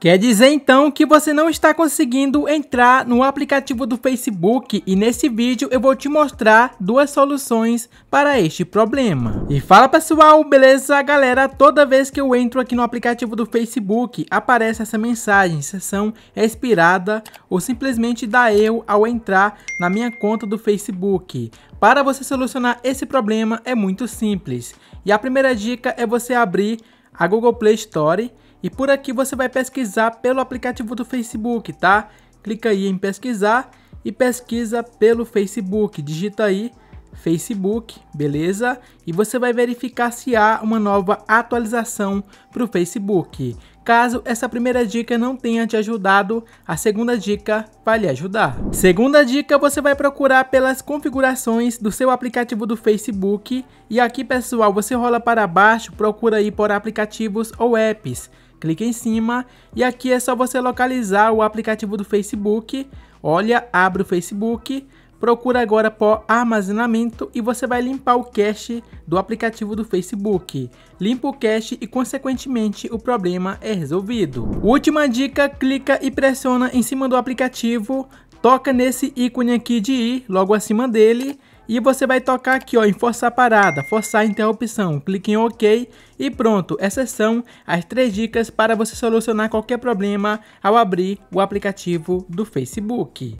Quer dizer então que você não está conseguindo entrar no aplicativo do Facebook e nesse vídeo eu vou te mostrar duas soluções para este problema. E fala pessoal, beleza galera? Toda vez que eu entro aqui no aplicativo do Facebook aparece essa mensagem, sessão expirada ou simplesmente dá erro ao entrar na minha conta do Facebook. Para você solucionar esse problema é muito simples e a primeira dica é você abrir a Google Play Store e por aqui você vai pesquisar pelo aplicativo do Facebook, tá? Clica aí em pesquisar e pesquisa pelo Facebook, digita aí Facebook, beleza? E você vai verificar se há uma nova atualização para o Facebook. Caso essa primeira dica não tenha te ajudado, a segunda dica vai lhe ajudar. Segunda dica, você vai procurar pelas configurações do seu aplicativo do Facebook e aqui pessoal, você rola para baixo, procura aí por aplicativos ou apps clique em cima e aqui é só você localizar o aplicativo do Facebook. Olha, abre o Facebook, procura agora por armazenamento e você vai limpar o cache do aplicativo do Facebook. Limpa o cache e consequentemente o problema é resolvido. Última dica, clica e pressiona em cima do aplicativo, toca nesse ícone aqui de i logo acima dele e você vai tocar aqui ó, em forçar a parada, forçar a interrupção, clique em OK e pronto, essas são as três dicas para você solucionar qualquer problema ao abrir o aplicativo do Facebook.